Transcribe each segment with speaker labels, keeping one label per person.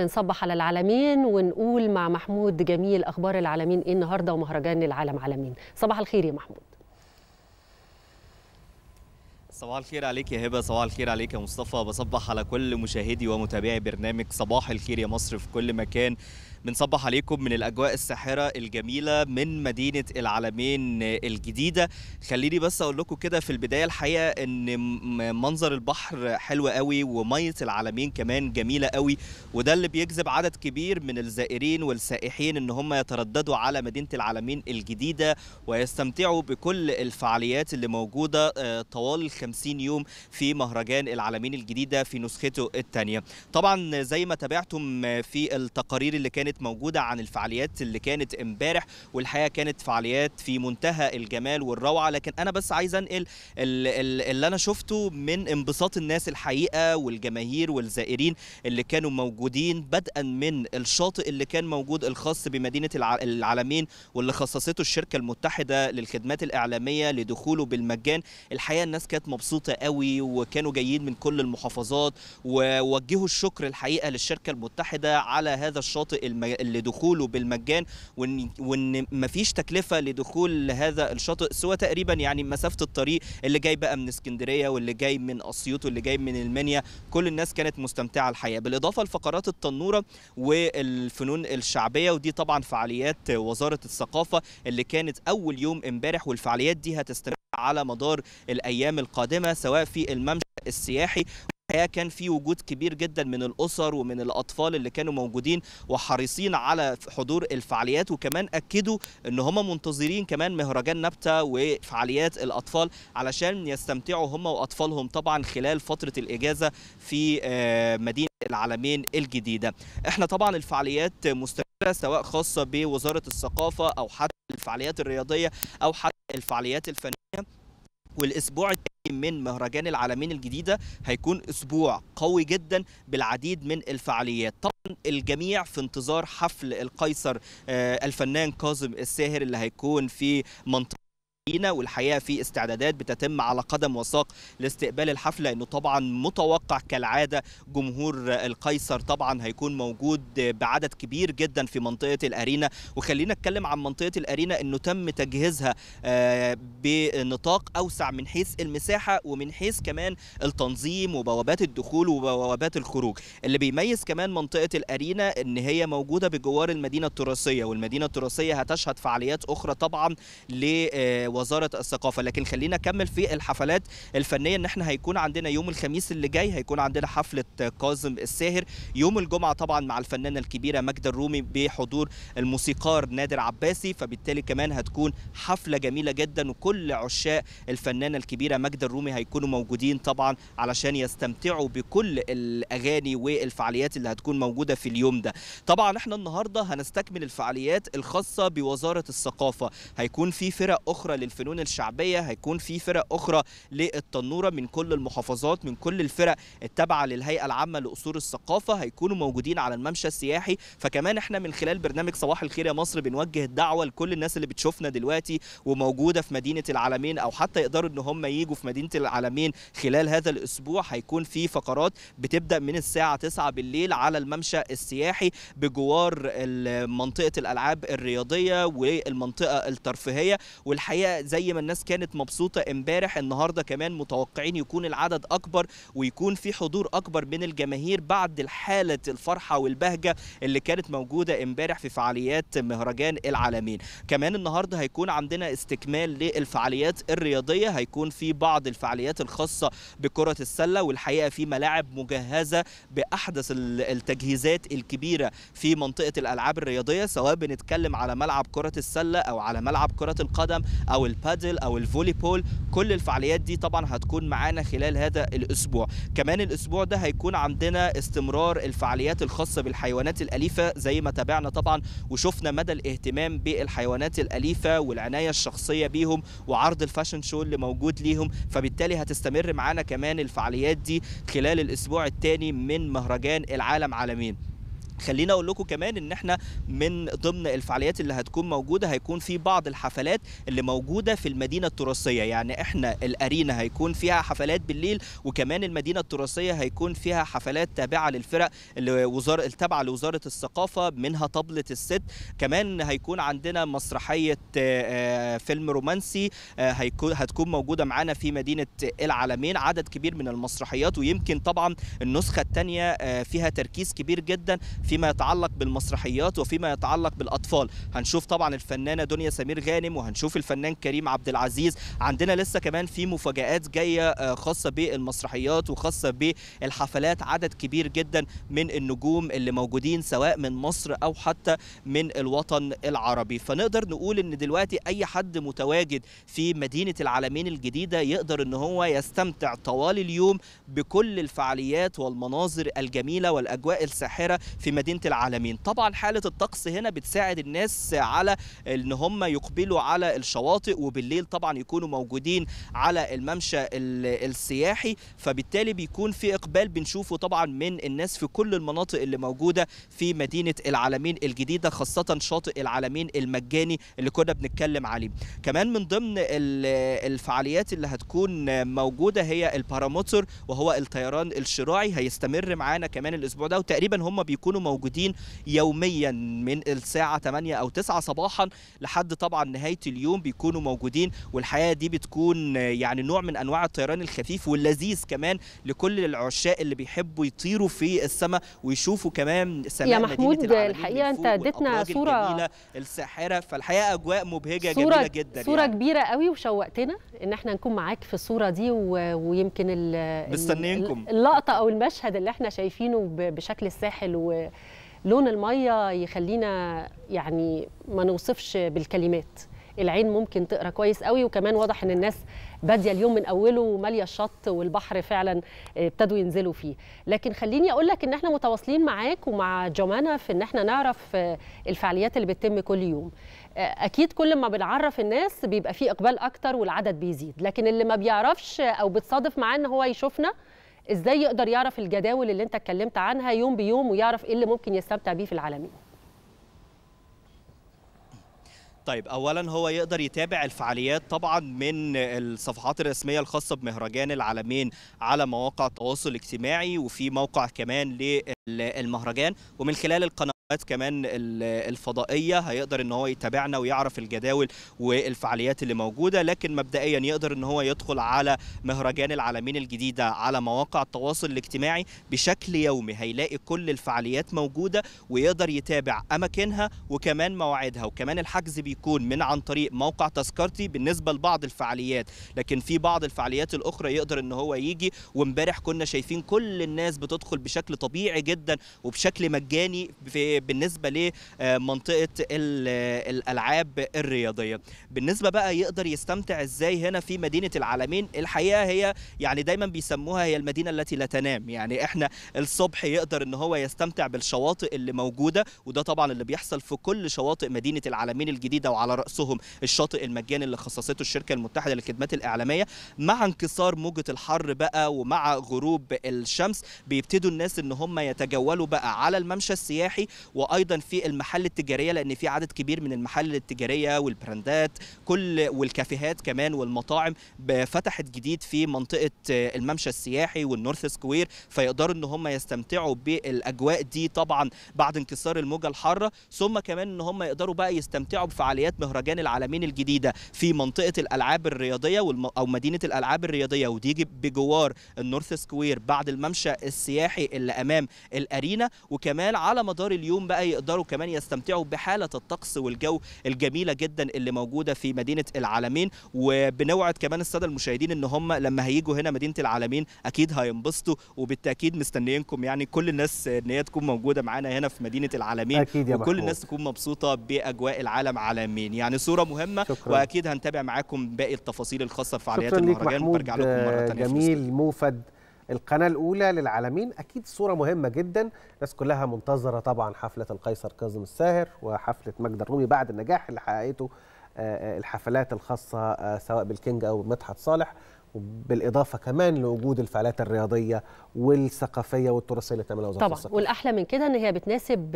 Speaker 1: نصبح على العالمين ونقول مع محمود جميل اخبار العالمين ايه النهارده ومهرجان العالم عالمين صباح الخير يا محمود
Speaker 2: صباح الخير عليك يا هبه صباح الخير عليك يا مصطفى بصبح على كل مشاهدي ومتابعي برنامج صباح الخير يا مصر في كل مكان بنصبح عليكم من الاجواء الساحره الجميله من مدينه العلمين الجديده خليني بس اقول لكم كده في البدايه الحقيقه ان منظر البحر حلو قوي وميه العلمين كمان جميله قوي وده اللي بيجذب عدد كبير من الزائرين والسائحين ان هم يترددوا على مدينه العلمين الجديده ويستمتعوا بكل الفعاليات اللي موجوده آه، طوال 50 يوم في مهرجان العلمين الجديده في نسخته الثانيه طبعا زي ما تابعتم في التقارير اللي كانت كانت موجودة عن الفعاليات اللي كانت امبارح والحقيقة كانت فعاليات في منتهى الجمال والروعة لكن أنا بس عايز أنقل اللي أنا شفته من انبساط الناس الحقيقة والجماهير والزائرين اللي كانوا موجودين بدءا من الشاطئ اللي كان موجود الخاص بمدينة العالمين واللي خصصته الشركة المتحدة للخدمات الإعلامية لدخوله بالمجان الحقيقة الناس كانت مبسوطة قوي وكانوا جايين من كل المحافظات ووجهوا الشكر الحقيقة للشركة المتحدة على هذا الشاطئ المجان لدخوله بالمجان وان وان مفيش تكلفه لدخول هذا الشاطئ سوى تقريبا يعني مسافه الطريق اللي جاي بقى من اسكندريه واللي جاي من اسيوط واللي جاي من المنيا كل الناس كانت مستمتعه الحقيقه بالاضافه لفقرات التنوره والفنون الشعبيه ودي طبعا فعاليات وزاره الثقافه اللي كانت اول يوم امبارح والفعاليات دي هتستمر على مدار الايام القادمه سواء في الممشى السياحي الحقيقه كان في وجود كبير جدا من الاسر ومن الاطفال اللي كانوا موجودين وحريصين على حضور الفعاليات وكمان اكدوا ان هم منتظرين كمان مهرجان نبته وفعاليات الاطفال علشان يستمتعوا هم واطفالهم طبعا خلال فتره الاجازه في آه، مدينه العالمين الجديده. احنا طبعا الفعاليات مستمره سواء خاصه بوزاره الثقافه او حتى الفعاليات الرياضيه او حتى الفعاليات الفنيه والاسبوع من مهرجان العالمين الجديدة هيكون أسبوع قوي جدا بالعديد من الفعاليات طبعا الجميع في انتظار حفل القيصر آه، الفنان كاظم الساهر اللي هيكون في منطقة المدينه والحقيقه في استعدادات بتتم على قدم وساق لاستقبال الحفله انه طبعا متوقع كالعاده جمهور القيصر طبعا هيكون موجود بعدد كبير جدا في منطقه الارينا وخلينا نتكلم عن منطقه الارينا انه تم تجهيزها آه، بنطاق اوسع من حيث المساحه ومن حيث كمان التنظيم وبوابات الدخول وبوابات الخروج اللي بيميز كمان منطقه الارينا ان هي موجوده بجوار المدينه التراثيه والمدينه التراثيه هتشهد فعاليات اخرى طبعا ل آه، وزاره الثقافه لكن خلينا نكمل في الحفلات الفنيه ان احنا هيكون عندنا يوم الخميس اللي جاي هيكون عندنا حفله كاظم الساهر يوم الجمعه طبعا مع الفنانه الكبيره ماجده الرومي بحضور الموسيقار نادر عباسي فبالتالي كمان هتكون حفله جميله جدا وكل عشاق الفنانه الكبيره ماجده الرومي هيكونوا موجودين طبعا علشان يستمتعوا بكل الاغاني والفعاليات اللي هتكون موجوده في اليوم ده طبعا احنا النهارده هنستكمل الفعاليات الخاصه بوزاره الثقافه هيكون في فرق اخرى للفنون الشعبيه هيكون في فرق اخرى للتنوره من كل المحافظات من كل الفرق التابعه للهيئه العامه لاصول الثقافه هيكونوا موجودين على الممشى السياحي فكمان احنا من خلال برنامج صباح الخير يا مصر بنوجه الدعوه لكل الناس اللي بتشوفنا دلوقتي وموجوده في مدينه العالمين او حتى يقدروا ان هم يجوا في مدينه العالمين خلال هذا الاسبوع هيكون في فقرات بتبدا من الساعه 9 بالليل على الممشى السياحي بجوار منطقه الالعاب الرياضيه والمنطقه الترفيهيه والحقيقه زي ما الناس كانت مبسوطه امبارح النهارده كمان متوقعين يكون العدد اكبر ويكون في حضور اكبر من الجماهير بعد حاله الفرحه والبهجه اللي كانت موجوده امبارح في فعاليات مهرجان العالمين كمان النهارده هيكون عندنا استكمال للفعاليات الرياضيه هيكون في بعض الفعاليات الخاصه بكره السله والحقيقه في ملاعب مجهزه باحدث التجهيزات الكبيره في منطقه الالعاب الرياضيه سواء بنتكلم على ملعب كره السله او على ملعب كره القدم او البادل او الفولي بول كل الفعاليات دي طبعا هتكون معانا خلال هذا الاسبوع كمان الاسبوع ده هيكون عندنا استمرار الفعاليات الخاصه بالحيوانات الاليفه زي ما تابعنا طبعا وشفنا مدى الاهتمام بالحيوانات الاليفه والعنايه الشخصيه بيهم وعرض الفاشن شو اللي موجود ليهم فبالتالي هتستمر معانا كمان الفعاليات دي خلال الاسبوع الثاني من مهرجان العالم عالمين خلينا اقول لكم كمان ان احنا من ضمن الفعاليات اللي هتكون موجوده هيكون في بعض الحفلات اللي موجوده في المدينه التراثيه يعني احنا الارينا هيكون فيها حفلات بالليل وكمان المدينه التراثيه هيكون فيها حفلات تابعه للفرق اللي التابعه لوزاره الثقافه منها طبله الست كمان هيكون عندنا مسرحيه آه، فيلم رومانسي آه، هيكون هتكون موجوده معانا في مدينه العالمين عدد كبير من المسرحيات ويمكن طبعا النسخه الثانيه آه، فيها تركيز كبير جدا فيما يتعلق بالمسرحيات وفيما يتعلق بالاطفال هنشوف طبعا الفنانه دنيا سمير غانم وهنشوف الفنان كريم عبد العزيز عندنا لسه كمان في مفاجات جايه آه، خاصه بالمسرحيات وخاصه بالحفلات عدد كبير جدا من النجوم اللي موجودين سواء من مصر او حتى من الوطن العربي فنقدر نقول ان دلوقتي اي حد متواجد في مدينه العالمين الجديده يقدر ان هو يستمتع طوال اليوم بكل الفعاليات والمناظر الجميله والاجواء الساحره في لمدينه العالمين طبعا حاله الطقس هنا بتساعد الناس على ان هم يقبلوا على الشواطئ وبالليل طبعا يكونوا موجودين على الممشى السياحي فبالتالي بيكون في اقبال بنشوفه طبعا من الناس في كل المناطق اللي موجوده في مدينه العالمين الجديده خاصه شاطئ العالمين المجاني اللي كنا بنتكلم عليه كمان من ضمن الفعاليات اللي هتكون موجوده هي الباراموتر وهو الطيران الشراعي هيستمر معانا كمان الاسبوع ده وتقريبا هم بيكونوا موجودين يوميا من الساعه 8 او 9 صباحا لحد طبعا نهايه اليوم بيكونوا موجودين والحقيقه دي بتكون يعني نوع من انواع الطيران الخفيف واللذيذ كمان لكل العشاق اللي بيحبوا يطيروا في السماء ويشوفوا كمان سماء يا محمود الحقيقه
Speaker 1: انت اديتنا صوره
Speaker 2: الساحره فالحقيقه اجواء مبهجه صورة جميله جدا صوره يعني.
Speaker 1: كبيره قوي وشوقتنا ان احنا نكون معاك في الصوره دي و... ويمكن ال... مستنيينكم اللقطه او المشهد اللي احنا شايفينه بشكل الساحل و... لون الميه يخلينا يعني ما نوصفش بالكلمات العين ممكن تقرا كويس قوي وكمان واضح ان الناس باديه اليوم من اوله وماليه الشط والبحر فعلا آه، ابتدوا ينزلوا فيه لكن خليني اقول لك ان احنا متواصلين معاك ومع جمانه في ان احنا نعرف آه، الفعاليات اللي بتتم كل يوم آه، اكيد كل ما بنعرف الناس بيبقى فيه اقبال اكتر والعدد بيزيد لكن اللي ما بيعرفش او بتصادف معاه ان هو يشوفنا ازاي يقدر يعرف الجداول اللي انت اتكلمت عنها يوم بيوم ويعرف ايه اللي ممكن يستمتع بيه في العالمين
Speaker 2: طيب اولا هو يقدر يتابع الفعاليات طبعا من الصفحات الرسميه الخاصه بمهرجان العالمين على مواقع التواصل الاجتماعي وفي موقع كمان للمهرجان ومن خلال القناه القنوات كمان الفضائيه هيقدر ان هو يتابعنا ويعرف الجداول والفعاليات اللي موجوده لكن مبدئيا يقدر ان هو يدخل على مهرجان العالمين الجديده على مواقع التواصل الاجتماعي بشكل يومي هيلاقي كل الفعاليات موجوده ويقدر يتابع اماكنها وكمان مواعيدها وكمان الحجز بيكون من عن طريق موقع تذكرتي بالنسبه لبعض الفعاليات لكن في بعض الفعاليات الاخرى يقدر ان هو يجي وامبارح كنا شايفين كل الناس بتدخل بشكل طبيعي جدا وبشكل مجاني في بالنسبه لمنطقه الالعاب الرياضيه بالنسبه بقى يقدر يستمتع ازاي هنا في مدينه العالمين الحقيقه هي يعني دايما بيسموها هي المدينه التي لا تنام يعني احنا الصبح يقدر ان هو يستمتع بالشواطئ اللي موجوده وده طبعا اللي بيحصل في كل شواطئ مدينه العالمين الجديده وعلى راسهم الشاطئ المجاني اللي خصصته الشركه المتحده للخدمات الاعلاميه مع انكسار موجه الحر بقى ومع غروب الشمس بيبتدوا الناس ان هم يتجولوا بقى على الممشى السياحي وايضا في المحل التجاريه لان في عدد كبير من المحل التجاريه والبراندات كل والكافيهات كمان والمطاعم فتحت جديد في منطقه آه، الممشى السياحي والنورث سكوير فيقدروا ان هم يستمتعوا بالاجواء دي طبعا بعد انكسار الموجه الحاره ثم كمان ان هم يقدروا بقى يستمتعوا بفعاليات مهرجان العالمين الجديده في منطقه الالعاب الرياضيه والم... او مدينه الالعاب الرياضيه ودي بجوار النورث سكوير بعد الممشى السياحي اللي امام الارينا وكمان على مدار اليوم اليوم بقى يقدروا كمان يستمتعوا بحالة الطقس والجو الجميلة جدا اللي موجودة في مدينة العالمين وبنوعد كمان السادة المشاهدين ان هم لما هيجوا هنا مدينة العالمين اكيد هينبسطوا وبالتاكيد مستنيينكم يعني كل الناس ان هي تكون موجودة معانا هنا في مدينة العالمين أكيد يا وكل الناس تكون مبسوطة باجواء العالم عالمين يعني صورة مهمة شكرا. واكيد هنتابع معاكم باقي التفاصيل الخاصة بفعاليات المهرجان برجع لكم مرة ثانية جميل
Speaker 1: موفد القناه الاولى للعالمين اكيد صوره مهمه جدا الناس كلها منتظره طبعا حفله القيصر كاظم الساهر وحفله مجد الرومي بعد النجاح اللي حققته آه، آه، الحفلات الخاصه آه، سواء بالكينج او مدحت صالح بالاضافه كمان لوجود الفعاليات الرياضيه والثقافيه والتراثيه اللي تعملها وزاره طبعا الصحيح. والاحلى من كده ان هي بتناسب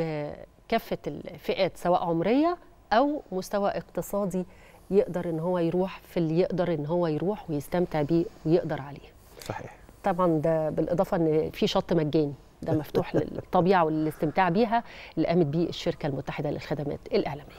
Speaker 1: كافه الفئات سواء عمريه او مستوى اقتصادي يقدر ان هو يروح في اللي يقدر ان هو يروح ويستمتع بيه ويقدر عليه صحيح طبعا ده بالاضافه ان في شط مجاني ده مفتوح للطبيعه والاستمتاع بيها اللي قامت بيه الشركه المتحده للخدمات الاعلاميه